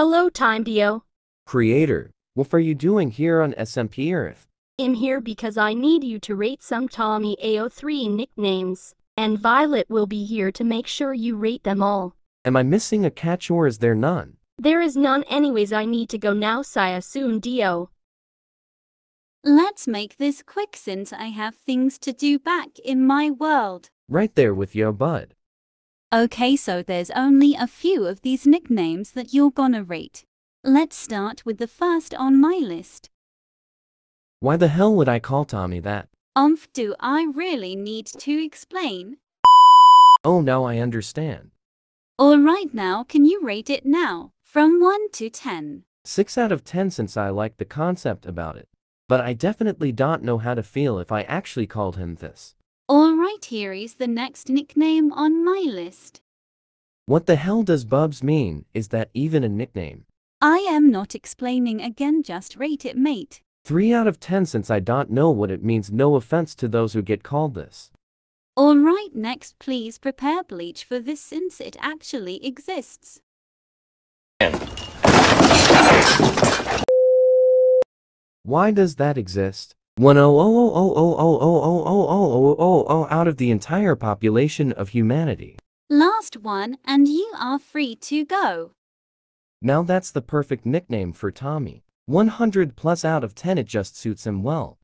Hello, Time Dio. Creator, what are you doing here on SMP Earth? I'm here because I need you to rate some Tommy AO3 nicknames, and Violet will be here to make sure you rate them all. Am I missing a catch or is there none? There is none anyways I need to go now Saya soon Dio. Let's make this quick since I have things to do back in my world. Right there with your bud. Okay, so there's only a few of these nicknames that you're gonna rate. Let's start with the first on my list. Why the hell would I call Tommy that? Umph, do I really need to explain? Oh, now I understand. Alright now, can you rate it now, from 1 to 10? 6 out of 10 since I like the concept about it. But I definitely don't know how to feel if I actually called him this. Alright here is the next nickname on my list. What the hell does Bubs mean? Is that even a nickname? I am not explaining again just rate it mate. 3 out of 10 since I don't know what it means no offense to those who get called this. Alright next please prepare bleach for this since it actually exists. Why does that exist? One oh oh oh oh oh oh oh oh oh oh oh out of the entire population of humanity. Last one, and you are free to go. Now that's the perfect nickname for Tommy. 100 plus out of 10 it just suits him well.